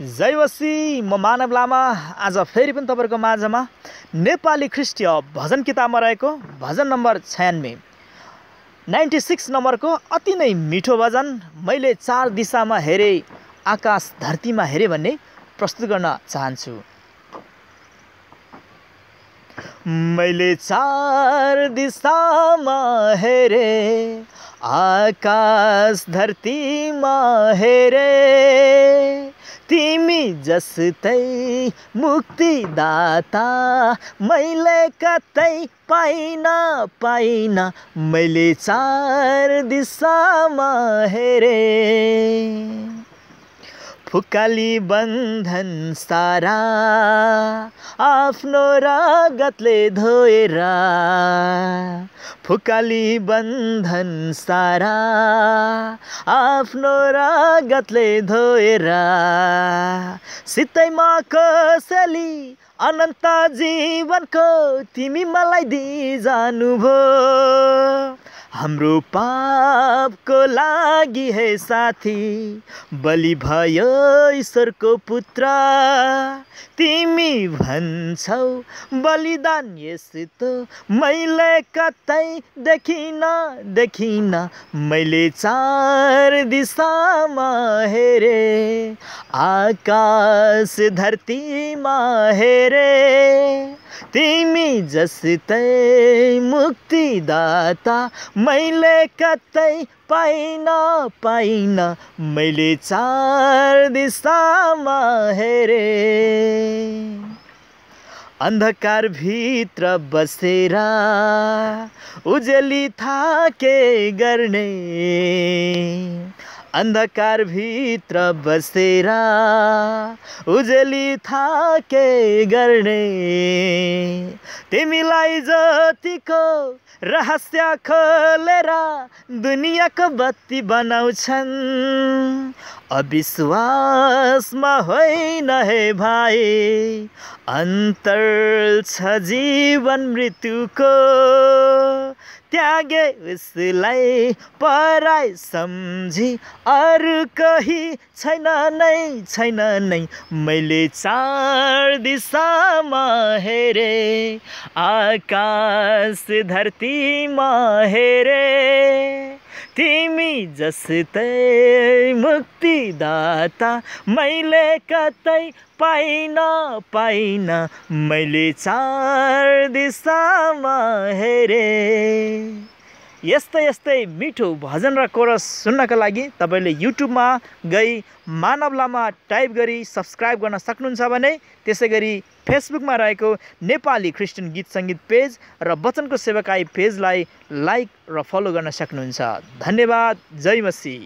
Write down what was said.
जयवशी म मानव लामा आज फेरि पनि तपाईँहरूको माझमा नेपाली ख्रिस्टिय भजन किताबमा रहेको भजन नम्बर छयानब्बे नाइन्टी सिक्स नम्बरको अति नै मिठो भजन मैले चार दिशामा हेरेँ आकाश धरतीमा हेरेँ भन्ने प्रस्तुत गर्न चाहन्छु मैले चार दिशामा हेरे आकाश धरतीमा हेरे जस्तै मुक्तिदाता मैले कतै पाइन पाइन मैले चार दिशामा हेरेँ फुकाली बन्धन सारा आफ्नो रागतले धोएर फुकाली बन्धन सारा आफ्नो रागतले धोएर सितैमा कसली अनन्त जीवनको तिमी मलाई दिइ जानुभयो हाम्रो पापको लागि है साथी बलि भयो ईश्वरको पुत्र तिमी भन्छौ बलिदान यस्तो मैले कतै देखिन देखिन मैले चार दिशामा हेरे आकाश धरतीमा हेरे तिमी जस्तै मुक्तिदाता मैले कतै पाइन पाइन मैले चार दिशामा हेरे भित्र बसेर उजेली थाके गर्ने भित्र बसेर उजेली थाके गर्ने तिमीलाई जतिको रहस्य खोलेर दुनियाँको बत्ती बनाउँछन् अविश्वासमा होइन हे भाइ अन्तर छ जीवन मृत्युको त्यागे उसलाई पराई सम्झी अरू कही छैन नै छैन नै मैले चार दिशामा हेरे आकाश धरतीमा हेरे तिमी जस्तै मुक्तिदाता मैले कतै पाइन पाइन मैले चार दिशामा हेरेँ यस्तै यस्तै मिठो भजन र कोरस सुन्नका लागि तपाईँले युट्युबमा गई मानव लामा टाइप गरी सब्सक्राइब गर्न सक्नुहुन्छ भने त्यसै गरी फेसबुकमा रहेको नेपाली क्रिस्चियन गीत सङ्गीत पेज र वचनको सेवाकाई पेजलाई लाइक र फलो गर्न सक्नुहुन्छ धन्यवाद जय मसी